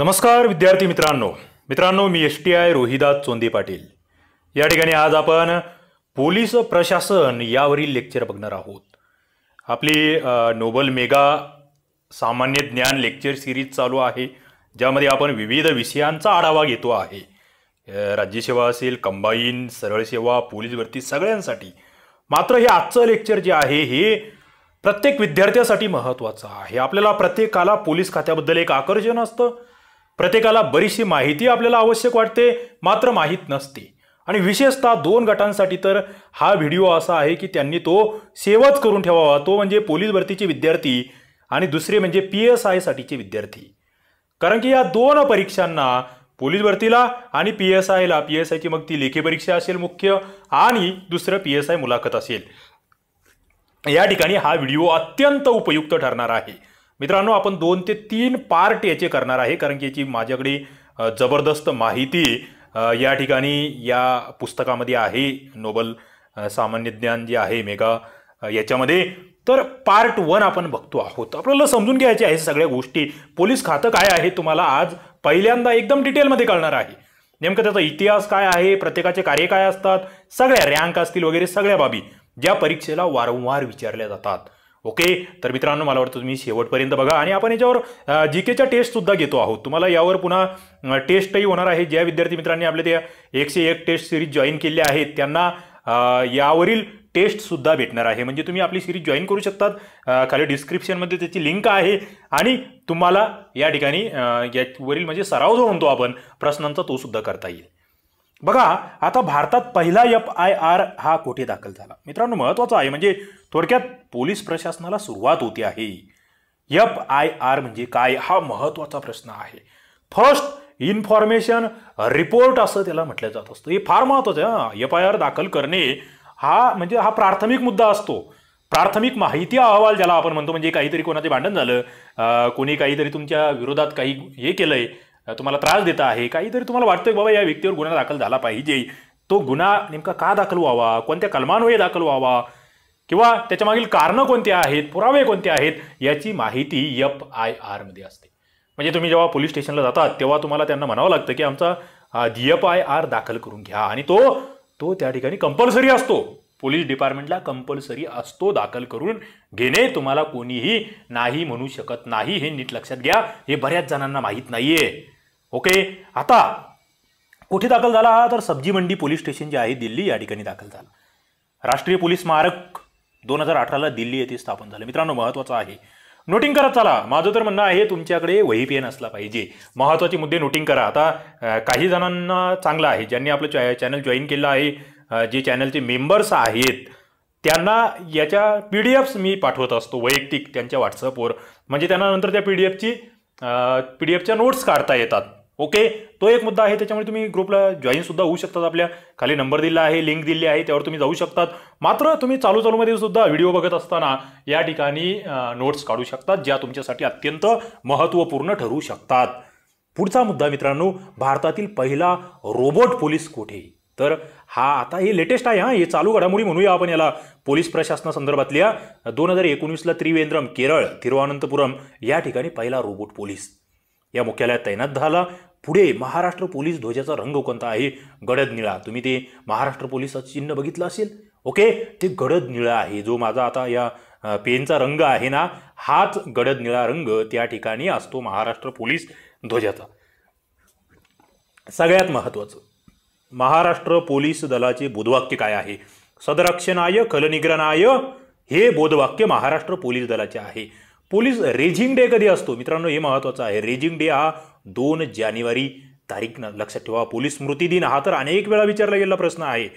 नमस्कार विद्यार्थी मित्रांनो मित्रांनो मी S T I Rohidas Chonde Patil या ठिकाणी आज आपण पोलीस प्रशासन यावरील लेक्चर बघणार आहोत आपली नोबल मेगा सामान्य ज्ञान लेक्चर सिरीज चालू आहे ज्यामध्ये आपण विविध विषयांचा आढावा घेतो आहे राज्यसेवा असेल कंबाईन सरळ सेवा पोलीस भरती सगळ्यांसाठी मात्र हे आजचं लेक्चर जे आहे हे प्रत्येक विद्यार्थ्यासाठी महत्त्वाचं आहे आपल्याला प्रत्येकाला पोलीस खात्याबद्दल एक आकर्षण असतं प्रत्येकाला बरीचशी माहिती आपल्याला आवश्यक वाटते मात्र माहीत नसते आणि विशेषतः दोन गटांसाठी तर हा व्हिडिओ असा आहे की त्यांनी तो सेवच करून ठेवावा तो म्हणजे पोलीस भरतीचे विद्यार्थी आणि दुसरे म्हणजे पी एस आयसाठीचे विद्यार्थी कारण की या दोन परीक्षांना पोलीस भरतीला आणि पी एस आयला पी एस आयची मग ती लेखी परीक्षा असेल मुख्य आणि दुसरं पी एस आय मुलाखत असेल या ठिकाणी हा व्हिडिओ अत्यंत उपयुक्त ठरणार आहे मित्रांनो आपण दोन ते तीन पार्ट याचे करणार आहे कारण की याची माझ्याकडे जबरदस्त माहिती या ठिकाणी या पुस्तकामध्ये आहे नोबल सामान्य ज्ञान जे आहे मेगा याच्यामध्ये तर पार्ट वन आपण बघतो आहोत आपल्याला समजून घ्यायचे आहे सगळ्या गोष्टी पोलीस खातं काय आहे तुम्हाला आज पहिल्यांदा एकदम डिटेलमध्ये कळणार आहे नेमकं त्याचा इतिहास काय आहे प्रत्येकाचे कार्य काय असतात सगळ्या रँक असतील वगैरे सगळ्या बाबी ज्या परीक्षेला वारंवार विचारल्या जातात ओके तर मित्रांनो मला वाटतं तुम्ही शेवटपर्यंत बघा आणि आपण याच्यावर जी केच्या सुद्धा घेतो आहोत तुम्हाला यावर पुन्हा टेस्टही होणार आहे ज्या विद्यार्थी मित्रांनी आपल्या त्या एकशे एक टेस्ट सिरीज जॉईन केले आहेत त्यांना यावरील टेस्टसुद्धा भेटणार आहे म्हणजे तुम्ही आपली सिरीज जॉईन करू शकतात खाली डिस्क्रिप्शनमध्ये त्याची लिंक आहे आणि तुम्हाला या ठिकाणी यावरील म्हणजे सराव जो म्हणतो आपण प्रश्नांचा तो सुद्धा करता येईल बघा आता भारतात पहिला एफ आय आर हा कोठे दाखल झाला मित्रांनो महत्वाचा आहे म्हणजे थोडक्यात पोलीस प्रशासनाला सुरुवात होती आहे एफ आय आर म्हणजे काय हा महत्वाचा प्रश्न आहे फर्स्ट इन्फॉर्मेशन रिपोर्ट असं त्याला म्हटलं जात असतं हे फार महत्वाचं आहे एफ आय आर दाखल करणे हा म्हणजे हा प्राथमिक मुद्दा असतो प्राथमिक माहिती अहवाल ज्याला आपण म्हणतो म्हणजे काहीतरी कोणाचे भांडण झालं कोणी काहीतरी तुमच्या विरोधात काही हे केलंय तुम्हाला त्रास देत आहे काहीतरी तुम्हाला वाटतंय बाबा या व्यक्तीवर गुन्हा दाखल झाला पाहिजे तो गुन्हा नेमका का दाखल व्हावा कोणत्या कलमान्वये दाखल व्हावा किंवा त्याच्यामागील कारणं कोणती आहेत पुरावे कोणते आहेत याची माहिती यफ आय आरमध्ये असते म्हणजे तुम्ही जेव्हा पोलीस स्टेशनला जातात तेव्हा तुम्हाला त्यांना म्हणावं लागतं की आमचा एफ आय आर दाखल करून घ्या आणि तो तो त्या ठिकाणी कंपल्सरी असतो पोलीस डिपार्टमेंटला कंपल्सरी असतो दाखल करून घेणे तुम्हाला कोणीही नाही म्हणू शकत नाही हे नीट लक्षात घ्या हे बऱ्याच जणांना माहीत नाहीये ओके आता कुठे दाखल झाला तर सब्जी मंडी पोलीस स्टेशन जे आहे दिल्ली या ठिकाणी दाखल झाला राष्ट्रीय पोलीस स्मारक दोन हजार अठराला दिल्ली येथे स्थापन झालं मित्रांनो महत्त्वाचं आहे नोटिंग करत चला माझं तर म्हणणं आहे तुमच्याकडे वही पेन असला पाहिजे महत्त्वाचे मुद्दे नोटिंग करा आता काही जणांना चांगलं आहे ज्यांनी आपलं चॅ चॅनल जॉईन केलं आहे जे चॅनलचे मेंबर्स आहेत त्यांना याच्या पी डी एफ्स मी पाठवत असतो वैयक्तिक त्यांच्या व्हॉट्सअपवर म्हणजे त्यांना नंतर त्या पी डी एफची पी डी एफच्या नोट्स काढता येतात ओके तो एक मुद्दा आहे त्याच्यामुळे तुम्ही ग्रुपला जॉईन सुद्धा होऊ शकतात आपल्या खाली नंबर दिला आहे लिंक दिली आहे त्यावर तुम्ही जाऊ शकतात मात्र तुम्ही चालू चालूमध्ये सुद्धा व्हिडिओ बघत असताना या ठिकाणी नोट्स काढू शकतात ज्या तुमच्यासाठी अत्यंत महत्त्वपूर्ण ठरू शकतात पुढचा मुद्दा मित्रांनो भारतातील पहिला रोबोट पोलीस कोठे तर हा आता हे लेटेस्ट आहे हां हे चालू घडामोडी म्हणूया आपण याला पोलीस प्रशासनासंदर्भातल्या दोन हजार एकोणीसला त्रिवेंद्रम केरळ तिरुवनंतपुरम या ठिकाणी पहिला रोबोट पोलीस या मुख्यालयात तैनात झाला पुढे महाराष्ट्र पोलीस ध्वजाचा रंग कोणता आहे गडद निळा तुम्ही ते महाराष्ट्र पोलिसाचं चिन्ह बघितलं असेल ओके ते गडद निळा आहे जो माझा आता या पेनचा रंग आहे ना हाच गडद निळा रंग त्या ठिकाणी असतो महाराष्ट्र पोलीस ध्वजाचा सगळ्यात महत्त्वाचं महाराष्ट्र पोलीस दलाचे बोधवाक्य काय आहे सदरक्षणाय खलनिग्रनाय हे बोधवाक्य महाराष्ट्र पोलीस दलाचे आहे पोलीस रेजिंग डे कधी असतो मित्रांनो हे महत्वाचं आहे रेजिंग डे हा दोन जानेवारी तारीख लक्षात ठेवा पोलीस स्मृती दिन हा तर अनेक वेळा विचारला गेलेला प्रश्न आहे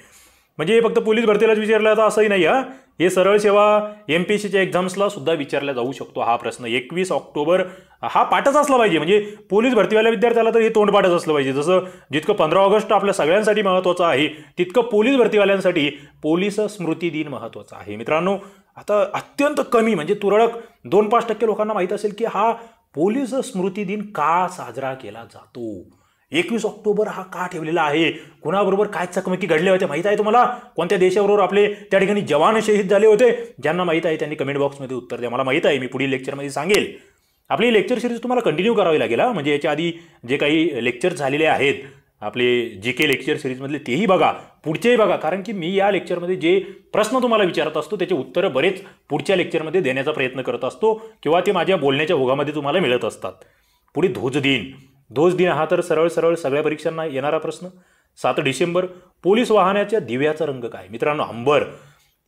म्हणजे हे फक्त पोलीस भरतीलाच विचारला जातं असंही नाही हा हे सरळ सेवा एम पी एक्झाम्सला सुद्धा विचारला जाऊ शकतो हा प्रश्न एकवीस ऑक्टोबर हा पाठच असला पाहिजे म्हणजे पोलीस भरतीवाल्या विद्यार्थ्याला तर हे तोंड पाठच असलं पाहिजे जसं जितकं पंधरा ऑगस्ट आपल्या सगळ्यांसाठी महत्त्वाचं आहे तितकं पोलीस भरतीवाल्यांसाठी पोलीस स्मृती दिन महत्त्वाचा आहे मित्रांनो आता अत्यंत कमी म्हणजे तुरळक दोन पाच टक्के लोकांना माहीत असेल की हा पोलीस स्मृती दिन का साजरा केला जातो एकवीस ऑक्टोबर हा का ठेवलेला आहे कुणाबरोबर काय चकमकी घडल्या होत्या माहीत आहे तुम्हाला कोणत्या देशाबरोबर आपले त्या ठिकाणी जवान शहीद झाले होते ज्यांना माहीत आहे त्यांनी कमेंट बॉक्समध्ये उत्तर द्या मला माहीत आहे मी पुढील लेक्चरमध्ये सांगेल आपली लेक्चर सिरीज तुम्हाला कंटिन्यू करावी लागेल म्हणजे याच्या आधी जे काही लेक्चर झालेले आहेत आपले जी के लेक्चर सिरीजमधले तेही बघा पुढचेही बघा कारण की मी या लेक्चरमध्ये जे प्रश्न तुम्हाला विचारत असतो त्याचे उत्तरं बरेच पुढच्या लेक्चरमध्ये देण्याचा प्रयत्न करत असतो किंवा ते माझ्या बोलण्याच्या ओघामध्ये तुम्हाला मिळत असतात पुढे ध्वज दिन ध्वज दिन हा तर सरळ सरळ सगळ्या परीक्षांना येणारा प्रश्न सात डिसेंबर पोलीस वाहनाच्या दिव्याचा रंग काय मित्रांनो अंबर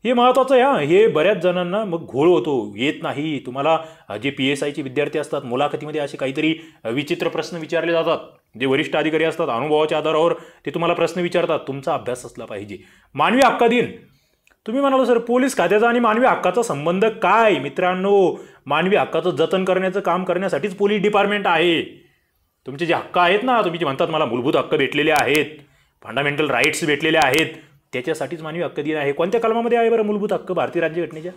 हे महत्त्वाचं हां हे बऱ्याच जणांना मग घोळ होतो येत नाही तुम्हाला जे पी एस आयचे विद्यार्थी असतात मुलाखतीमध्ये असे काहीतरी विचित्र प्रश्न विचारले जातात जे वरिष्ठ अधिकारी असतात अनुभवाच्या आधारावर ते तुम्हाला प्रश्न विचारतात तुमचा अभ्यास असला पाहिजे मानवी हक्का दिन तुम्ही म्हणालो सर पोलीस खात्याचा आणि मानवी हक्काचा संबंध काय मित्रांनो मानवी हक्काचं जतन करण्याचं काम करण्यासाठीच पोलीस डिपार्टमेंट आहे तुमचे जे हक्क आहेत ना तुम्ही जे म्हणतात मला मूलभूत हक्क भेटलेले आहेत फंडामेंटल राईट्स भेटलेले आहेत त्याच्यासाठीच मानवी हक्क दिन आहे कोणत्या कलमामध्ये आहे बरं मूलभूत हक्क भारतीय राज्यघटनेच्या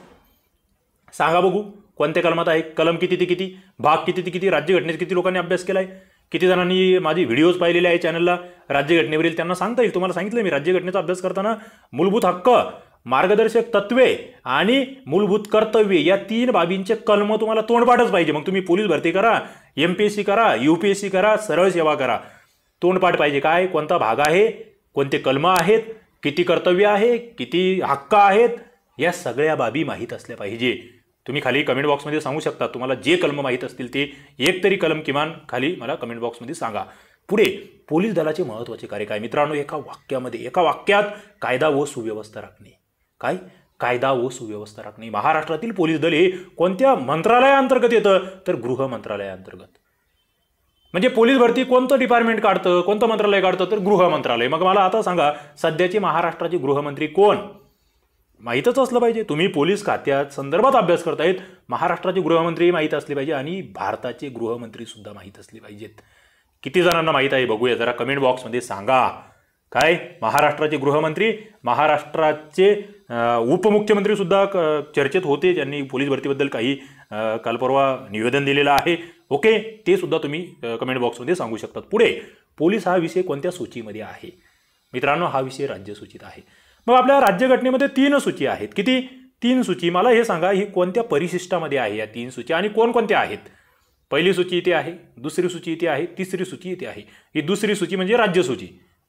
सांगा बघू कोणत्या कलमात आहे कलम किती ते किती भाग किती ते किती राज्यघटनेत किती लोकांनी अभ्यास केला आहे किती जणांनी माझी व्हिडिओज पाहिलेले आहे चॅनलला राज्यघटनेवरील त्यांना सांगता येईल तुम्हाला सांगितलं मी राज्यघटनेचा अभ्यास करताना मूलभूत हक्क मार्गदर्शक तत्वे आणि मूलभूत कर्तव्ये या तीन बाबींचे कलम तुम्हाला तोंडपाठच पाहिजे मग तुम्ही पोलीस भरती करा एम पी एस सी करा यू पी एस सी करा सरळ सेवा करा तोंडपाठ पाहिजे काय कोणता भाग आहे कोणते कलम आहेत किती कर्तव्य आहे किती हक्क आहेत या सगळ्या बाबी माहीत असल्या पाहिजे तुम्ही खाली कमेंट बॉक्समध्ये सांगू शकता तुम्हाला जे कलम माहीत असतील ते एक तरी कलम किमान खाली मला कमेंट बॉक्समध्ये सांगा पुढे पोलीस दलाचे महत्त्वाचे कार्य काय मित्रांनो एका वाक्यामध्ये एका वाक्यात कायदा व सुव्यवस्था राखणे काय कायदा व सुव्यवस्था राखणे महाराष्ट्रातील पोलीस दल हे कोणत्या मंत्रालयाअंतर्गत येतं तर गृह मंत्रालयाअंतर्गत म्हणजे पोलीस भरती कोणतं डिपार्टमेंट काढतं कोणतं मंत्रालय काढतं तर गृह मंत्रालय मग मला आता सांगा सध्याचे महाराष्ट्राचे गृहमंत्री कोण माहीतच असलं पाहिजे तुम्ही पोलीस खात्यात संदर्भात अभ्यास करतायत महाराष्ट्राचे गृहमंत्री माहीत असले पाहिजे आणि भारताचे गृहमंत्री सुद्धा माहीत असले पाहिजेत किती जणांना माहीत आहे बघूया जरा कमेंट बॉक्समध्ये सांगा काय महाराष्ट्राचे गृहमंत्री महाराष्ट्राचे उपमुख्यमंत्री सुद्धा चर्चेत होते ज्यांनी पोलीस भरतीबद्दल काही कालपरवा निवेदन दिलेलं आहे ओके ते सुद्धा तुम्ही कमेंट बॉक्समध्ये सांगू शकतात पुढे पोलीस हा विषय कोणत्या सूचीमध्ये आहे मित्रांनो हा विषय राज्यसूचीत आहे मग आपल्या राज्यघटनेमध्ये तीन सूची आहेत किती तीन सूची मला हे सांगा ही कोणत्या परिशिष्टामध्ये आहे या तीन सूची आणि कोणकोणत्या आहेत पहिली सूची इथे आहे दुसरी सूची इथे आहे तिसरी सूची इथे आहे ही दुसरी सूची म्हणजे राज्यसूची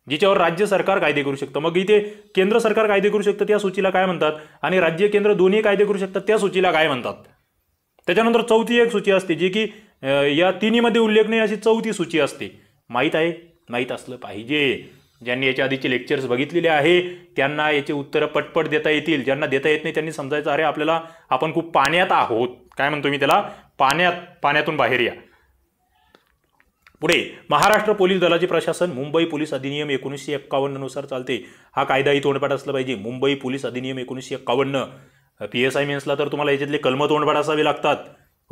जिच्यावर राज्य सरकार कायदे करू शकतं मग इथे केंद्र सरकार कायदे करू शकतं त्या सूचीला काय म्हणतात आणि राज्य केंद्र दोन्ही कायदे करू शकतात त्या सूचीला काय म्हणतात त्याच्यानंतर चौथी एक सूची असते जी की या तिन्हीमध्ये उल्लेखनीय अशी चौथी सूची असते माहीत आहे माहीत असलं पाहिजे ज्यांनी याच्या आधीचे लेक्चर्स बघितलेले आहे त्यांना याची उत्तरं पटपट देता येतील ज्यांना देता येत नाही त्यांनी समजायचं अरे आपल्याला आपण खूप पाण्यात आहोत काय म्हणतो मी त्याला पाण्यात पाण्यातून बाहेर या पुढे महाराष्ट्र पोलीस दलाचे प्रशासन मुंबई पोलीस अधिनियम एकोणीसशे एक्कावन्ननुसार चालते हा कायदाही तोंडपाठ असला पाहिजे मुंबई पोलीस अधिनियम एकोणीसशे एक्कावन्न पी एस आय मेन्सला तर तुम्हाला याच्यातले कलम तोंडपाठ असावे लागतात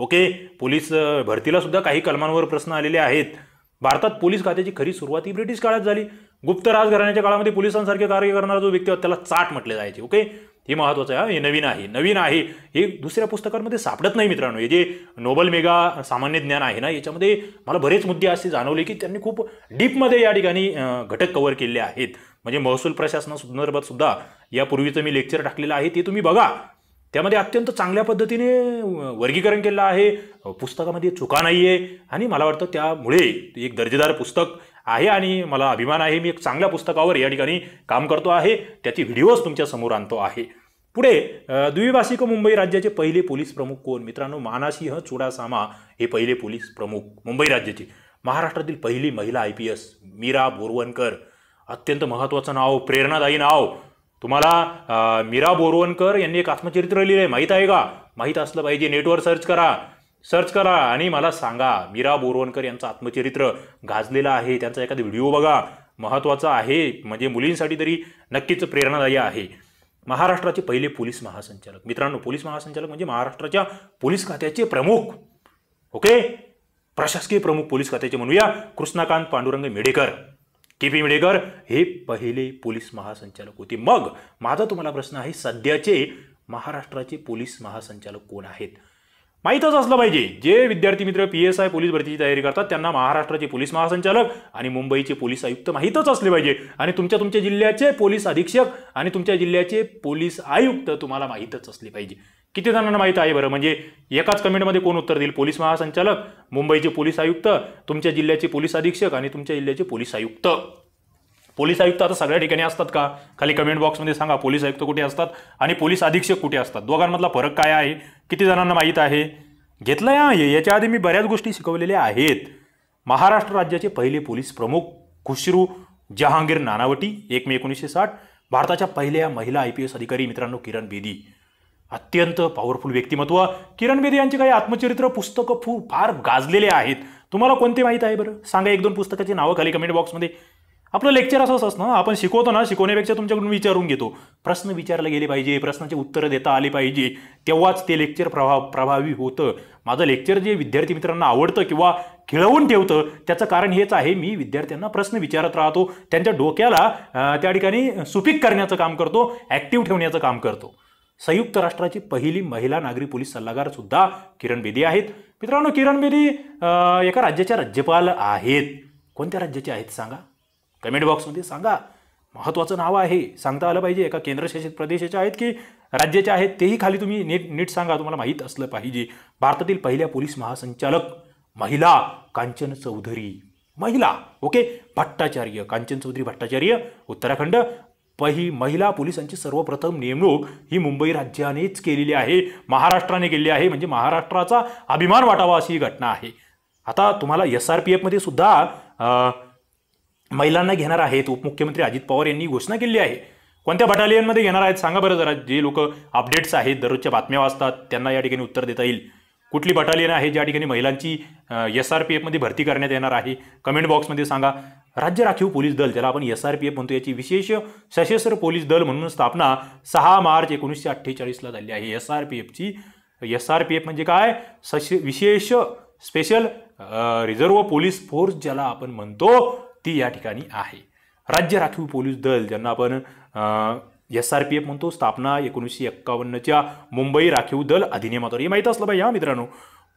ओके पोलीस भरतीला सुद्धा काही कलमांवर प्रश्न आलेले आहेत भारतात पोलीस खात्याची खरी सुरुवात ही ब्रिटिश काळात झाली गुप्त राजघराण्याच्या काळामध्ये पोलिसांसारखे कार्य करणारा जो व्यक्ती होता त्याला चाट म्हटले जायचे ओके हे महत्त्वाचं आहे हे नवीन आहे नवीन आहे हे दुसऱ्या पुस्तकांमध्ये सापडत नाही मित्रांनो हे जे नोबल मेगा सामान्य ज्ञान आहे ना याच्यामध्ये मला बरेच मुद्दे असे जाणवले की त्यांनी खूप डीपमध्ये या ठिकाणी घटक कव्हर केले आहेत म्हणजे महसूल प्रशासनासंदर्भात सुद्धा यापूर्वीचं मी लेक्चर टाकलेलं आहे ते तुम्ही बघा त्यामध्ये अत्यंत चांगल्या पद्धतीने वर्गीकरण केलं आहे पुस्तकामध्ये चुका नाही आहे आणि मला वाटतं त्यामुळे एक दर्जेदार पुस्तक आहे आणि मला अभिमान आहे मी एक चांगल्या पुस्तकावर या ठिकाणी काम करतो आहे त्याचे व्हिडिओज तुमच्या समोर आणतो आहे पुढे द्विभाषिक मुंबई राज्याचे पहिले पोलीस प्रमुख कोण मित्रांनो मानासिंह चुडासामा हे पहिले पोलीस प्रमुख मुंबई राज्याचे महाराष्ट्रातील पहिली महिला I P S Meera Borwankar अत्यंत महत्त्वाचं नाव प्रेरणादायी नाव तुम्हाला मीरा बोरवणकर यांनी एक आत्मचरित्र लिहिलं आहे माहीत आहे का माहीत असलं पाहिजे नेटवर सर्च करा सर्च करा आणि मला सांगा मीरा बोरवणकर यांचं आत्मचरित्र गाजलेलं आहे त्यांचा एखादा व्हिडिओ बघा महत्त्वाचा आहे म्हणजे मुलींसाठी तरी नक्कीच प्रेरणादायी आहे महाराष्ट्राचे पहिले पोलीस महासंचालक मित्रांनो पोलीस महासंचालक म्हणजे महाराष्ट्राच्या पोलीस खात्याचे प्रमुख ओके प्रशासकीय प्रमुख पोलीस खात्याचे म्हणूया कृष्णाकांत पांडुरंग मेडेकर के पी मेडेकर हे पहिले पोलीस महासंचालक होते मग माझा तुम्हाला प्रश्न आहे सध्याचे महाराष्ट्राचे पोलीस महासंचालक कोण आहेत माहीतच असलं पाहिजे जे विद्यार्थी मित्र पी एस आय पोलीस भरतीची तयारी करतात त्यांना महाराष्ट्राचे पोलीस महासंचालक आणि मुंबईचे पोलीस आयुक्त माहीतच असले पाहिजे आणि तुमच्या तुमच्या जिल्ह्याचे पोलीस अधीक्षक आणि तुमच्या जिल्ह्याचे पोलीस आयुक्त तुम्हाला माहीतच असले पाहिजे किती जणांना माहीत आहे बरं म्हणजे एकाच कमेंटमध्ये कोण उत्तर देईल पोलीस महासंचालक मुंबईचे पोलीस आयुक्त तुमच्या जिल्ह्याचे पोलीस अधीक्षक आणि तुमच्या जिल्ह्याचे पोलीस आयुक्त पोलीस आयुक्त आता सगळ्या ठिकाणी असतात का खाली कमेंट बॉक्समध्ये सांगा पोलीस आयुक्त कुठे असतात आणि पोलीस अधीक्षक कुठे असतात दोघांमधला फरक काय आहे किती जणांना माहीत आहे घेतलं या याच्या आधी मी बऱ्याच गोष्टी शिकवलेल्या आहेत महाराष्ट्र राज्याचे पहिले पोलीस प्रमुख खुशरू जहांगीर नानावटी एक मे एकोणीसशे साठ भारताच्या पहिल्या महिला आय पी एस अधिकारी मित्रांनो किरण बेदी अत्यंत पॉवरफुल व्यक्तिमत्व किरण बेदी यांचे काही आत्मचरित्र पुस्तकं फू फार गाजलेले आहेत तुम्हाला कोणते माहीत आहे बरं सांगा एक दोन पुस्तकाची नावं खाली कमेंट बॉक्समध्ये आपलं लेक्चर असंच ना आपण शिकवतो ना शिकवण्यापेक्षा तुमच्याकडून विचारून घेतो प्रश्न विचारले गेले पाहिजे प्रश्नाचे उत्तरं देता आले पाहिजे तेव्हाच ते लेक्चर प्रभाव प्रभावी होतं माझं लेक्चर जे विद्यार्थी मित्रांना आवडतं किंवा खिळवून ठेवतं त्याचं कारण हेच आहे मी विद्यार्थ्यांना प्रश्न विचारत राहतो त्यांच्या डोक्याला त्या ठिकाणी सुपीक करण्याचं काम करतो ॲक्टिव्ह ठेवण्याचं काम करतो संयुक्त राष्ट्राची पहिली महिला नागरी पोलीस सल्लागार सुद्धा किरण बेदी आहेत मित्रांनो किरण बेदी एका राज्याच्या राज्यपाल आहेत कोणत्या राज्याचे आहेत सांगा कमेंट बॉक्समध्ये सांगा महत्त्वाचं नाव आहे सांगता आलं पाहिजे एका केंद्रशासित प्रदेशाच्या आहेत की राज्याच्या आहेत तेही खाली तुम्ही नीट नीट सांगा तुम्हाला माहीत असलं पाहिजे भारतातील पहिल्या पोलीस महासंचालक महिला कांचन चौधरी महिला ओके भट्टाचार्य कांचन चौधरी भट्टाचार्य उत्तराखंड पही महिला पोलिसांची सर्वप्रथम नेमणूक ही मुंबई राज्यानेच केलेली आहे महाराष्ट्राने केली आहे म्हणजे महाराष्ट्राचा अभिमान वाटावा अशी ही घटना आहे आता तुम्हाला एस आर पी एफमध्ये सुद्धा महिलांना घेणार आहेत उपमुख्यमंत्री अजित पवार यांनी घोषणा केली आहे कोणत्या बटालियनमध्ये घेणार आहेत सांगा बरं जरा जे लोक अपडेट्स आहेत दररोजच्या बातम्या वाचतात त्यांना या ठिकाणी उत्तर देता येईल कुठली बटालियन आहे ज्या ठिकाणी महिलांची एस आर पी एफमध्ये भरती करण्यात येणार आहे कमेंट बॉक्समध्ये सांगा राज्य राखीव पोलीस दल ज्याला आपण एस आर पी एफ म्हणतो याची विशेष सशस्त्र पोलीस दल म्हणून स्थापना सहा मार्च एकोणीसशे अठ्ठेचाळीसला झाली आहे एस आर पी एफची एस आर पी एफ म्हणजे काय सश विशेष स्पेशल रिझर्व पोलीस फोर्स ज्याला आपण म्हणतो ती या ठिकाणी आहे राज्य राखीव पोलीस दल ज्यांना आपण एस आर पी एफ म्हणतो स्थापना एकोणीसशे एक्कावन्नच्या मुंबई राखीव दल अधिनियमात हे माहीत असलं पाहिजे या मित्रांनो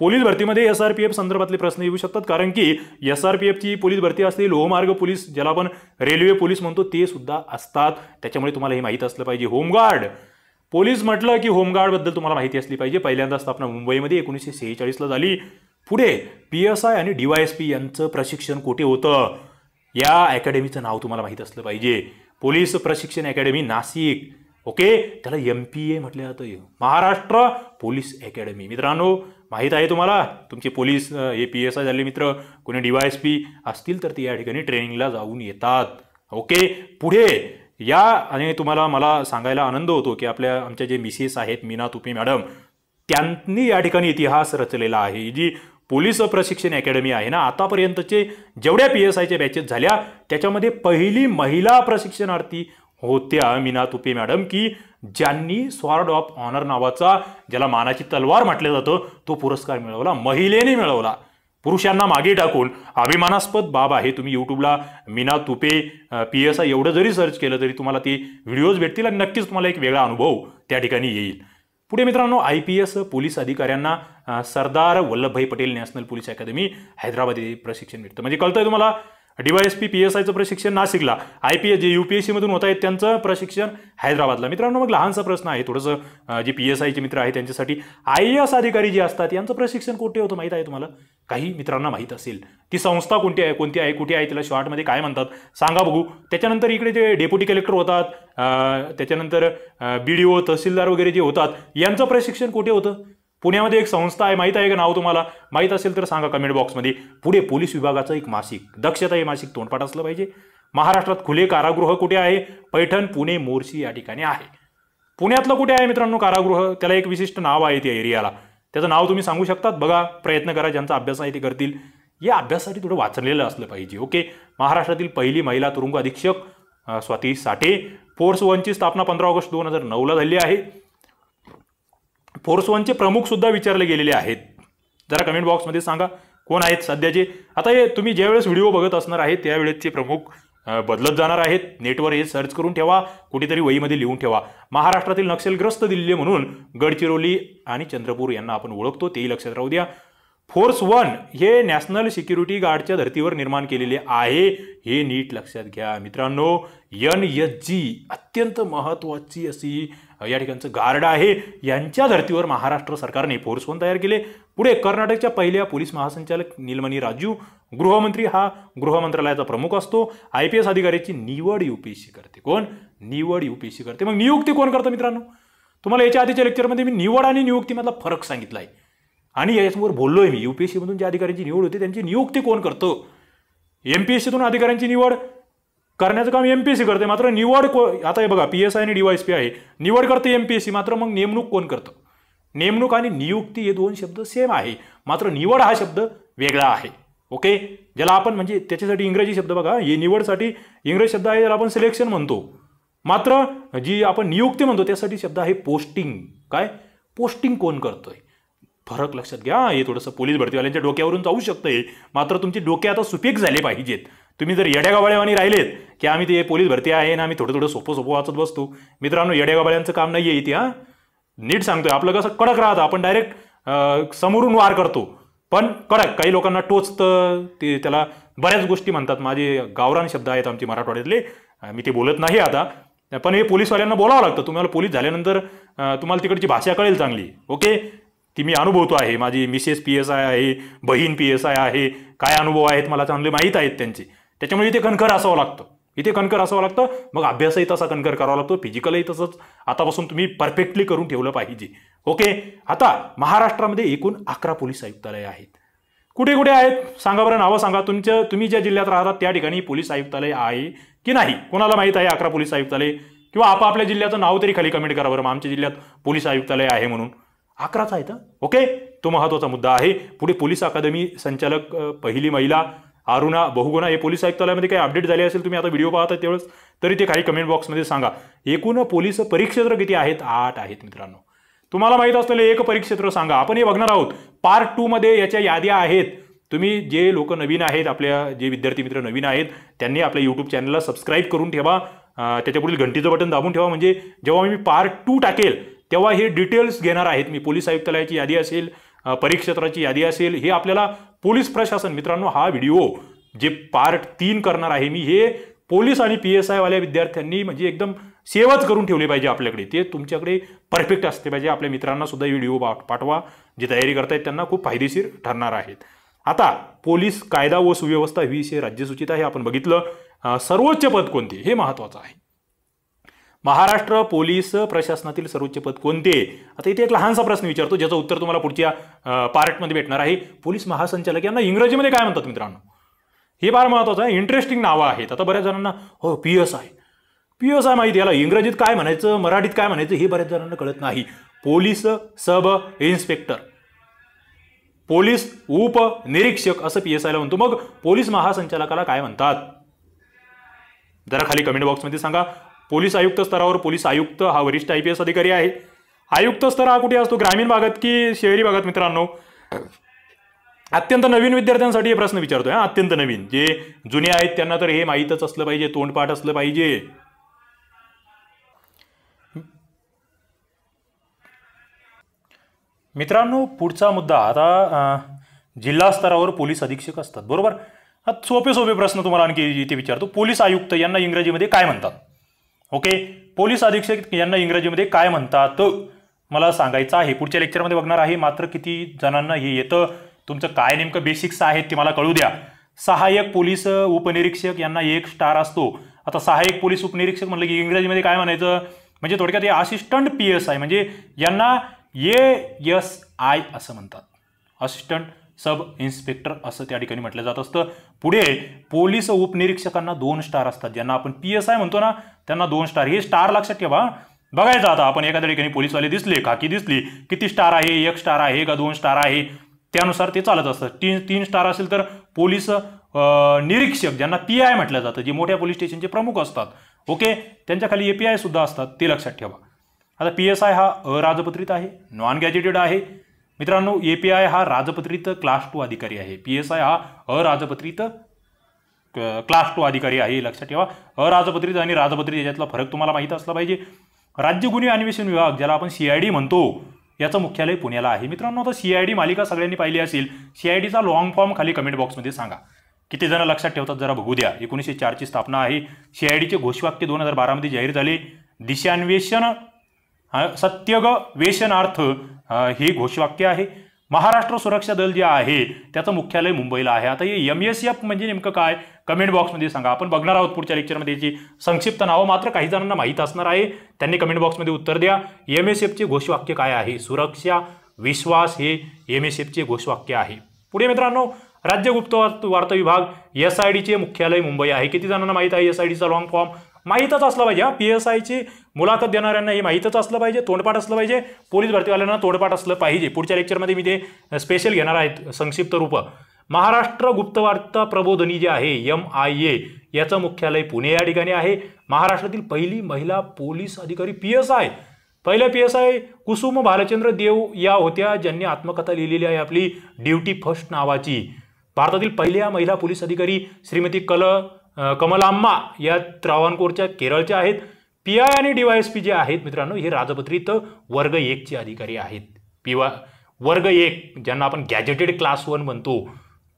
पोलीस भरतीमध्ये एस आर पी एफ संदर्भातले प्रश्न येऊ शकतात कारण की एस आर पी एफची पोलीस भरती असते लोहमार्ग पोलीस ज्याला आपण रेल्वे पोलीस म्हणतो ते सुद्धा असतात त्याच्यामुळे तुम्हाला हे माहीत असलं पाहिजे होमगार्ड पोलीस म्हटलं की होमगार्ड बद्दल तुम्हाला माहिती असली पाहिजे पहिल्यांदा स्थापना मुंबईमध्ये एकोणीसशे सेहेचाळीसला झाली पुढे पी एस आय आणि डी एस पी यांचं प्रशिक्षण कुठे होतं या अकॅडमीचं नाव तुम्हाला माहीत असलं पाहिजे पोलीस प्रशिक्षण अकॅडमी नाशिक ओके त्याला एम पी ए म्हटलं जातं महाराष्ट्र पोलीस अकॅडमी मित्रांनो माहीत आहे तुम्हाला तुमचे police A P S I झाले मित्र कोणी डी वाय एस पी असतील तर ते या ठिकाणी ट्रेनिंगला जाऊन येतात ओके पुढे या आणि तुम्हाला मला सांगायला आनंद होतो की आपल्या आमच्या जे मिसेस आहेत मीना तुपी मॅडम त्यांनी या ठिकाणी इतिहास रचलेला आहे जी पोलीस प्रशिक्षण अकॅडमी आहे ना आतापर्यंतचे जेवढ्या पी एस आयच्या बॅचेस झाल्या त्याच्यामध्ये पहिली महिला प्रशिक्षणार्थी होत्या मीना तुपे मॅडम की ज्यांनी स्वॉर्ड ऑफ ऑनर नावाचा ज्याला मानाची तलवार म्हटलं जातं तो पुरस्कार मिळवला महिलेने मिळवला पुरुषांना मागे टाकून अभिमानास्पद बाब आहे तुम्ही यूट्यूबला Meena Tupe P S I एवढं जरी सर्च केलं तरी तुम्हाला ते व्हिडिओज भेटतील आणि नक्कीच तुम्हाला एक वेगळा अनुभव त्या ठिकाणी येईल पुढे मित्रांनो आय पी एस पोलीस अधिकाऱ्यांना Sardar Vallabhbhai Patel national police academy Hyderabad येथे प्रशिक्षण मिळतं म्हणजे कळतंय तुम्हाला डीवायएसपी पी एस आयचं प्रशिक्षण नाशिकला आय पी एस जे यू पी एस मधून होत आहेत त्यांचं प्रशिक्षण हैदराबादला मित्रांनो मग लहानसा प्रश्न आहे थोडंसं जे पी एस आयचे मित्र आहेत त्यांच्यासाठी आय एस अधिकारी जे असतात यांचं प्रशिक्षण कुठे होतं माहीत आहे तुम्हाला काही मित्रांना माहीत असेल ती संस्था कोणती आहे कोणती आहे कुठे आहे तिला शॉर्टमध्ये काय म्हणतात सांगा बघू त्याच्यानंतर इकडे जे डेप्युटी कलेक्टर होतात त्याच्यानंतर बी डी ओ तहसीलदार वगैरे जे होतात यांचं प्रशिक्षण कुठे होतं पुण्यामध्ये एक संस्था आहे माहीत आहे का नाव तुम्हाला माहीत असेल तर सांगा कमेंट बॉक्समध्ये पुणे पोलीस विभागाचं एक मासिक दक्षता हे मासिक तोंडपाठ असलं पाहिजे महाराष्ट्रात खुले कारागृह कुठे आहे पैठण पुणे मोर्शी या ठिकाणी आहे पुण्यातलं कुठे आहे मित्रांनो कारागृह त्याला एक विशिष्ट नाव आहे त्या एरियाला त्याचं नाव तुम्ही सांगू शकतात बघा प्रयत्न करा ज्यांचा अभ्यास आहे ते करतील या अभ्यासासाठी थोडं वाचलेलं असलं पाहिजे ओके महाराष्ट्रातील पहिली महिला तुरुंग अधीक्षक स्वाती साठे फोर्स वनची स्थापना पंधरा ऑगस्ट दोन हजार नऊला झाली आहे फोर्स वनचे प्रमुखसुद्धा विचारले गेलेले आहेत जरा कमेंट बॉक्समध्ये सांगा कोण आहेत सध्याचे आता हे तुम्ही वेळेस व्हिडिओ बघत असणार आहे त्यावेळेसचे प्रमुख बदलत जाणार आहेत नेटवर हे सर्च करून ठेवा कुठेतरी वहीमध्ये लिहून ठेवा महाराष्ट्रातील नक्षलग्रस्त दिल्ली म्हणून गडचिरोली आणि चंद्रपूर यांना आपण ओळखतो तेही लक्षात राहू द्या फोर्स वन हे नॅशनल सिक्युरिटी गार्डच्या धर्तीवर निर्माण केलेले आहे हे नीट लक्षात घ्या मित्रांनो एन एस जी अत्यंत महत्वाची अशी या ठिकाणचं गार्ड आहे यांच्या धर्तीवर महाराष्ट्र सरकारने फोर्स वन तयार केले पुढे कर्नाटकच्या पहिल्या पोलीस महासंचालक नीलमणी राजू गृहमंत्री हा गृह मंत्रालयाचा प्रमुख असतो आय पी एस अधिकाऱ्याची निवड सी करते कोण निवड यू पी सी करते मग नियुक्ती कोण करतं मित्रांनो तुम्हाला याच्या आधीच्या लेक्चरमध्ये मी निवड आणि नियुक्तीमधला फरक सांगितला आहे आणि याच्यासमोर बोललोय मी मधून ज्या अधिकाऱ्यांची निवड होती त्यांची नियुक्ती कोण करतो एम पी एस सीतून अधिकाऱ्यांची निवड करण्याचं काम एम पी एस सी करते मात्र निवड को आता हे बघा पी एस आय आणि डीवायस पी आहे निवड करते एम पी एस सी मात्र मग नेमणूक कोण करतं नेमणूक आणि नियुक्ती हे दोन शब्द सेम आहे मात्र निवड हा शब्द वेगळा आहे ओके ज्याला आपण म्हणजे त्याच्यासाठी इंग्रजी शब्द बघा हे निवडसाठी इंग्रजी शब्द आहे ज्याला आपण सिलेक्शन म्हणतो मात्र जी आपण नियुक्ती म्हणतो त्यासाठी शब्द आहे पोस्टिंग काय पोस्टिंग कोण करतोय फरक लक्षात घ्या हे थोडंसं पोलीस भरतीवाल्यांच्या डोक्यावरून जाऊ शकतं मात्र तुमची डोके आता सुपीक झाले पाहिजेत तुम्ही जर येड्यागाबाळ्यावानी राहिलेत की आम्ही ते पोलीस भरती आहे ना आम्ही थोडं थोडं सोपं सोपं वाचत बसतो मित्रांनो येड्यागाबाळ्यांचं काम नाही आहे इथे हां नीट सांगतोय आपलं कसं कडक राहतं आपण डायरेक्ट समोरून वार करतो पण कडक काही लोकांना टोचतं ते त्याला बऱ्याच गोष्टी म्हणतात माझे गावरान शब्द आहेत आमचे मराठवाड्यातले मी ते बोलत नाही आता पण हे पोलीसवाल्यांना बोलावं लागतं तुम्हाला पोलीस झाल्यानंतर तुम्हाला तिकडची भाषा कळेल चांगली ओके ती मी अनुभवतो आहे माझी मिसेस पी एस आय आहे बहीण पी एस आय आहे काय अनुभव आहेत मला चांगले माहीत आहेत त्यांचे त्याच्यामुळे इथे कणखर असावं लागतं इथे कणखर असावं लागतं मग अभ्यासही तसा कणखर करावा लागतो फिजिकलही तसंच आतापासून तुम्ही परफेक्टली करून ठेवलं पाहिजे ओके आता महाराष्ट्रामध्ये एकूण अकरा पोलीस आयुक्तालय आहेत कुठे कुठे आहेत सांगा बरं नावं सांगा तुमच्या तुम्ही ज्या जिल्ह्यात राहतात त्या ठिकाणी पोलीस आयुक्तालय आहे की नाही कोणाला माहीत आहे अकरा पोलीस आयुक्तालय किंवा आपापल्या जिल्ह्याचं नाव तरी खाली कमेंट करा बरं आमच्या जिल्ह्यात पोलीस आयुक्तालय आहे म्हणून अकराचा आहे तर ओके तो महत्वाचा मुद्दा आहे पुढे पोलीस अकादमी संचालक पहिली महिला अरुणा बहुगुणा हे पोलीस आयुक्तालयामध्ये काही अपडेट झाले असेल तुम्ही आता व्हिडिओ पाहता त्यावेळेस तरी ते काही कमेंट बॉक्समध्ये सांगा एकूण पोलीस परीक्षेत्र किती आहेत आठ आहेत मित्रांनो तुम्हाला माहीत असलेलं एक परीक्षेत्र सांगा आपण हे बघणार आहोत पार्ट टूमध्ये याच्या याद्या आहेत तुम्ही जे लोक नवीन आहेत आपल्या जे विद्यार्थी मित्र नवीन आहेत त्यांनी आपल्या यूट्यूब चॅनलला सबस्क्राईब करून ठेवा त्याच्यापुढील घंटीचं बटन दाबून ठेवा म्हणजे जेव्हा मी पार्ट टू टाकेल तेव्हा हे डिटेल्स घेणार आहेत मी पोलीस आयुक्तालयाची यादी असेल परिक्षेत्राची यादी असेल हे आपल्याला पोलीस प्रशासन मित्रांनो हा व्हिडिओ जे पार्ट तीन करणार आहे मी हे पोलीस आणि पी एस आयवाल्या विद्यार्थ्यांनी म्हणजे एकदम सेवच करून ठेवली पाहिजे आपल्याकडे ते तुमच्याकडे परफेक्ट असते पाहिजे आपल्या मित्रांना सुद्धा व्हिडिओ पाठवा जे तयारी करतायत त्यांना खूप फायदेशीर ठरणार आहेत आता पोलीस कायदा व सुव्यवस्था ही राज्यसूचित आहे आपण बघितलं सर्वोच्च पद कोणते हे महत्वाचं आहे महाराष्ट्र पोलीस प्रशासनातील सर्वोच्च पद कोणते आता इथे एक लहानसा प्रश्न विचारतो ज्याचं उत्तर तुम्हाला पुढच्या पार्टमध्ये भेटणार आहे पोलीस महासंचालक यांना इंग्रजीमध्ये काय म्हणतात मित्रांनो हे फार महत्वाचं आहे इंटरेस्टिंग नावं आहेत आता बऱ्याच जणांना हो P S I P S I माहिती याला इंग्रजीत काय म्हणायचं मराठीत काय म्हणायचं हे बऱ्याच जणांना कळत नाही पोलीस सब इन्स्पेक्टर पोलीस उप निरीक्षक असं पी एस आयला म्हणतो मग पोलीस महासंचालकाला काय म्हणतात जरा खाली कमेंट बॉक्समध्ये सांगा पोलीस आयुक्त स्तरावर पोलीस आयुक्त हा वरिष्ठ आय पी एस अधिकारी आहे आयुक्त स्तर हा कुठे असतो ग्रामीण भागात की शहरी भागात मित्रांनो अत्यंत नवीन विद्यार्थ्यांसाठी हे प्रश्न विचारतोय अत्यंत नवीन जे जुने आहेत त्यांना तर हे माहीतच असलं पाहिजे तोंडपाठ असलं पाहिजे मित्रांनो पुढचा मुद्दा आता जिल्हा स्तरावर पोलीस अधीक्षक असतात बरोबर सोपे सोपे प्रश्न तुम्हाला आणखी इथे विचारतो पोलीस आयुक्त यांना इंग्रजीमध्ये काय म्हणतात ओके पोलीस अधीक्षक यांना इंग्रजीमध्ये काय म्हणतात मला सांगायचं आहे पुढच्या लेक्चरमध्ये बघणार आहे मात्र किती जणांना हे येतं तुमचं काय नेमकं बेसिक्स आहेत ते मला कळू द्या सहाय्यक पोलीस उपनिरीक्षक यांना एक स्टार असतो आता सहाय्यक पोलीस उपनिरीक्षक म्हटलं की इंग्रजीमध्ये काय म्हणायचं म्हणजे थोडक्यात हे असिस्टंट पी एस आय म्हणजे यांना ए एस आय असं म्हणतात असिस्टंट सब इन्स्पेक्टर असं त्या ठिकाणी म्हटलं जात असतं पुढे पोलीस उपनिरीक्षकांना दोन स्टार असतात ज्यांना आपण पी एस आय म्हणतो ना त्यांना दोन स्टार हे स्टार लक्षात ठेवा बघायचं आता आपण एखाद्या ठिकाणी पोलिसवाले दिसले खाकी दिसली किती स्टार आहे एक स्टार आहे का दोन स्टार आहे त्यानुसार ते चालत असतं तीन तीन स्टार असेल तर पोलीस निरीक्षक ज्यांना पी आय म्हटलं जातं जे मोठ्या पोलीस स्टेशनचे प्रमुख असतात ओके त्यांच्या खाली ए पी आय सुद्धा असतात ते लक्षात ठेवा आता पी एस आय हा अराजपत्रित आहे नॉन गॅजेटेड आहे मित्रांनो ए पी आय हा राजपत्रित क्लास टू अधिकारी आहे पी एस आय हा अराजपत्रित क्लास टू अधिकारी आहे लक्षात ठेवा अराजपत्रित आणि राजपत्रित याच्यातला फरक तुम्हाला माहीत असला पाहिजे राज्य गुन्हे अन्वेषण विभाग ज्याला आपण सी आय डी म्हणतो याचं मुख्यालय पुण्याला आहे मित्रांनो आता सी आय डी मालिका सगळ्यांनी पाहिली असेल सी आय डीचा लॉंग फॉर्म खाली कमेंट बॉक्समध्ये सांगा किती जण लक्षात ठेवतात जरा बघू द्या एकोणीसशे चारची स्थापना आहे सी आय डीचे घोषवाक्य दोन हजार बारामध्ये जाहीर झाले दिशान्वेषण सत्यग वेशनार्थ हे घोषवाक्य आहे महाराष्ट्र सुरक्षा दल जे आहे त्याचं मुख्यालय मुंबईला आहे आता हे एम एस एफ म्हणजे नेमकं काय कमेंट बॉक्समध्ये सांगा आपण बघणार आहोत पुढच्या लेक्चरमध्ये याची संक्षिप्त नावं मात्र काही जणांना माहीत असणार आहे त्यांनी कमेंट बॉक्समध्ये उत्तर द्या एम एस एफचे घोषवाक्य काय आहे सुरक्षा विश्वास हे एम एस एफचे घोषवाक्य आहे पुढे मित्रांनो राज्य गुप्त वार्ता विभाग एस आय डीचे मुख्यालय मुंबई आहे किती जणांना माहीत आहे एस आय डीचा लॉंग फॉर्म माहीतच असलं पाहिजे हा पी एस आयची मुलाखत देणाऱ्यांना हे माहीतच असलं पाहिजे तोंडपाठ असलं पाहिजे पोलीस भरतीवाल्यांना तोंडपाठ असलं पाहिजे पुढच्या लेक्चरमध्ये मी ते स्पेशल घेणार आहेत संक्षिप्त रूप महाराष्ट्र गुप्तवार्ता प्रबोधनी जे आहे एम आय ए याचं मुख्यालय पुणे या ठिकाणी आहे महाराष्ट्रातील पहिली महिला पोलीस अधिकारी पी एस आय पहिल्या P S I Kusum Bhalchandra Dev या होत्या ज्यांनी आत्मकथा लिहिलेली आहे आपली ड्युटी फर्स्ट नावाची भारतातील पहिल्या महिला पोलीस अधिकारी श्रीमती कल कमलाम्मा या त्रावणकोरच्या केरळच्या आहेत पी आय आणि डी वाय एस पी जे आहेत मित्रांनो हे राजपत्रित वर्ग एकचे अधिकारी आहेत पी वा वर्ग एक ज्यांना आपण गॅजेटेड क्लास वन म्हणतो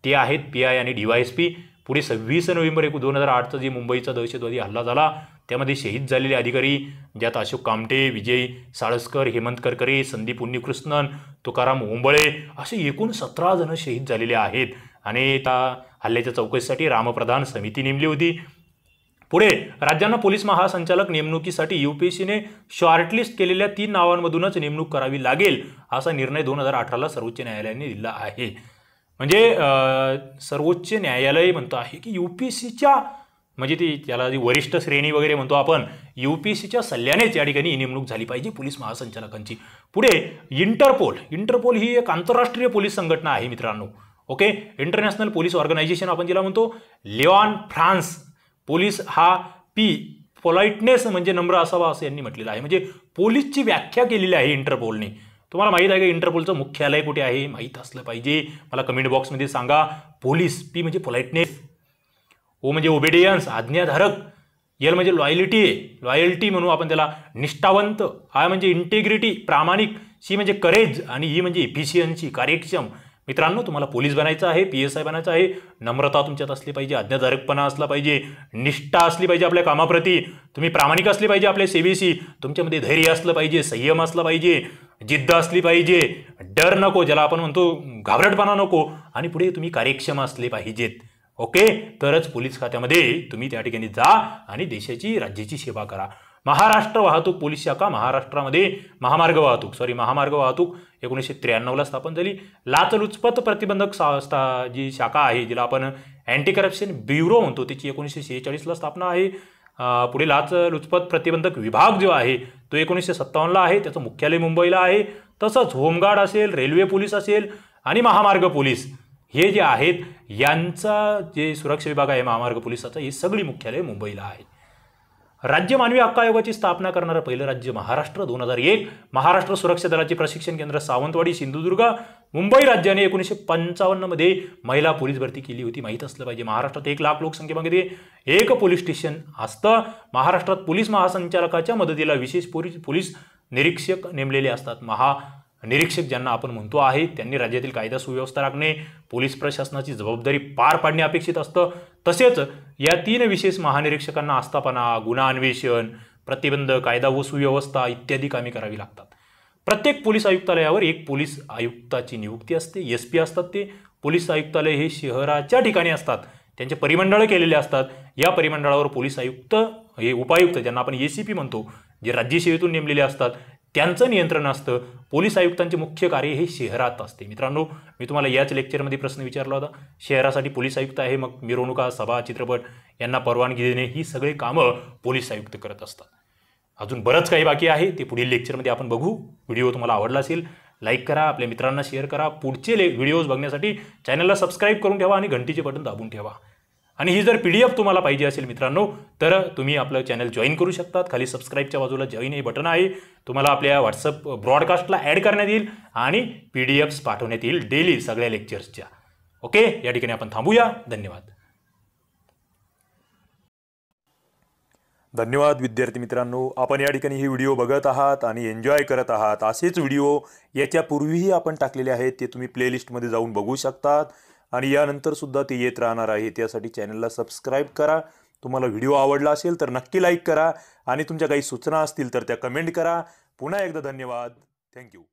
ते आहेत पी आय आणि डी वाय एस पी पुढे सव्वीस नोव्हेंबर एक दोन हजार आठचा जे मुंबईचा दहशतवादी हल्ला झाला त्यामध्ये शहीद झालेले अधिकारी ज्यात अशोक कामटे विजय साळसकर हेमंत करकरे संदीप उन्नीकृष्णन तुकाराम उंबळे असे एकूण सतरा जण शहीद झालेले आहेत आणि त्या हल्ल्याच्या चौकशीसाठी रामप्रधान समिती नेमली होती पुढे राज्यांना पोलीस महासंचालक नेमणुकीसाठी यू पी शॉर्टलिस्ट केलेल्या तीन नावांमधूनच नेमणूक करावी लागेल असा निर्णय दोन हजार अठराला सर्वोच्च न्यायालयाने दिला आहे म्हणजे सर्वोच्च न्यायालय म्हणतो आहे की यू पी एस सीच्या म्हणजे ती त्याला जी वरिष्ठ श्रेणी वगैरे म्हणतो आपण यू पी एस सीच्या सल्ल्यानेच या ठिकाणी नेमणूक झाली पाहिजे पोलीस महासंचालकांची पुढे इंटरपोल इंटरपोल ही एक आंतरराष्ट्रीय पोलीस संघटना आहे मित्रांनो ओके इंटरनॅशनल पोलीस ऑर्गनायझेशन आपण जिला म्हणतो लेऑन फ्रान्स पोलीस हा पी पोलाइटनेस म्हणजे नम्र असावा असं यांनी म्हटलेलं आहे म्हणजे पोलीसची व्याख्या केलेली आहे इंटरपोलने तुम्हाला माहीत आहे का इंटरपोलचं मुख्यालय कुठे आहे माहीत असलं पाहिजे मला कमेंट बॉक्समध्ये सांगा पोलीस पी म्हणजे पोलाइटनेस ओ म्हणजे ओबेडियन्स आज्ञाधारक यल म्हणजे लॉयलिटी लॉयल्टी म्हणू आपण त्याला निष्ठावंत आय म्हणजे इंटेग्रिटी प्रामाणिक सी म्हणजे करेज आणि ई म्हणजे इफिशियन्सी कार्यक्षम मित्रांनो तुम्हाला पोलीस बनायचं आहे पी एस आय बनायचं आहे नम्रता तुमच्यात असली पाहिजे आज्ञाधारकपणा असला पाहिजे निष्ठा असली पाहिजे आपल्या कामाप्रती तुम्ही प्रामाणिक असले पाहिजे आपल्या सेवेशी तुमच्यामध्ये धैर्य असलं पाहिजे संयम असला पाहिजे जिद्द असली पाहिजे डर नको ज्याला आपण म्हणतो घाबरटपणा नको आणि पुढे तुम्ही कार्यक्षम असले पाहिजेत ओके तरच पोलीस खात्यामध्ये तुम्ही त्या ठिकाणी जा आणि देशाची राज्याची सेवा करा महाराष्ट्र वाहतूक पोलीस शाखा महाराष्ट्रामध्ये महामार्ग वाहतूक सॉरी महामार्ग वाहतूक एकोणीसशे त्र्याण्णवला स्थापन झाली लाचलुचपत प्रतिबंधक संस्था जी शाखा आहे जिला आपण अँटी करप्शन ब्युरो म्हणतो त्याची एकोणीसशे शेहेचाळीसला स्थापना आहे पुढे लाचलुचपत प्रतिबंधक विभाग जो आहे तो एकोणीसशे सत्तावन्नला आहे त्याचं मुख्यालय मुंबईला आहे तसंच होमगार्ड असेल रेल्वे पोलीस असेल आणि महामार्ग पोलीस हे जे आहेत यांचा जे सुरक्षा विभाग आहे महामार्ग पोलिसाचा हे सगळी मुख्यालय मुंबईला आहे राज्य मानवी हक्क आयोगाची स्थापना करणारं पहिलं राज्य महाराष्ट्र दोन हजार एक महाराष्ट्र सुरक्षा दलाचे प्रशिक्षण केंद्र सावंतवाडी सिंधुदुर्ग मुंबई राज्याने एकोणीसशे मध्ये महिला पोलीस भरती केली होती माहीत असलं पाहिजे महाराष्ट्रात एक लाख लोकसंख्येमध्ये एक पोलीस स्टेशन असतं महाराष्ट्रात पोलीस महासंचालकाच्या मदतीला विशेष पोलीस पोलीस निरीक्षक नेमलेले असतात महा निरीक्षक ज्यांना आपण म्हणतो आहे त्यांनी राज्यातील कायदा सुव्यवस्था राखणे पोलीस प्रशासनाची जबाबदारी पार पाडणे अपेक्षित असतं तसेच या तीन विशेष महानिरीक्षकांना आस्थापना गुन्हा अन्वेषण प्रतिबंध कायदा व सुव्यवस्था इत्यादी कामे करावी लागतात प्रत्येक पोलीस आयुक्तालयावर एक पोलीस आयुक्ताची नियुक्ती असते एस पी असतात ते पोलीस आयुक्तालय हे शहराच्या ठिकाणी असतात त्यांचे परिमंडळ केलेले असतात या परिमंडळावर पोलीस आयुक्त हे उपायुक्त ज्यांना आपण ए सी पी म्हणतो जे राज्यसेवेतून नेमलेले असतात त्यांचं नियंत्रण असतं पोलीस आयुक्तांचे मुख्य कार्य हे शहरात असते मित्रांनो मी तुम्हाला याच लेक्चरमध्ये प्रश्न विचारला होता शहरासाठी पोलीस आयुक्त आहे मग मिरवणुका सभा चित्रपट यांना परवानगी देणे ही सगळी कामं पोलीस आयुक्त करत असतात अजून बरंच काही बाकी आहे ते पुढील लेक्चरमध्ये आपण बघू व्हिडिओ तुम्हाला आवडला असेल लाईक करा आपल्या मित्रांना शेअर करा पुढचे ले व्हिडिओज बघण्यासाठी चॅनलला सबस्क्राईब करून ठेवा आणि घंटीचे बटन दाबून ठेवा आणि ही जर पी डी एफ तुम्हाला पाहिजे असेल मित्रांनो तर तुम्ही आपलं चॅनल जॉईन करू शकतात खाली सबस्क्राईबच्या बाजूला जॉईन हे बटन आहे तुम्हाला आपल्या व्हॉट्सअप ब्रॉडकास्टला ॲड करण्यात येईल आणि पी डी एफ्स पाठवण्यात येईल डेली सगळ्या लेक्चर्सच्या ओके या ठिकाणी आपण थांबूया धन्यवाद धन्यवाद विद्यार्थी मित्रांनो आपण या ठिकाणी हे व्हिडिओ बघत आहात आणि एन्जॉय करत आहात असेच व्हिडिओ याच्यापूर्वीही आपण टाकलेले आहेत ते तुम्ही प्लेलिस्टमध्ये जाऊन बघू शकतात आणि यानंतर सुद्धा ते येत राहणार आहे त्यासाठी चॅनलला सबस्क्राईब करा तुम्हाला व्हिडिओ आवडला असेल तर नक्की लाईक करा आणि तुमच्या काही सूचना असतील तर त्या कमेंट करा पुन्हा एकदा धन्यवाद थँक्यू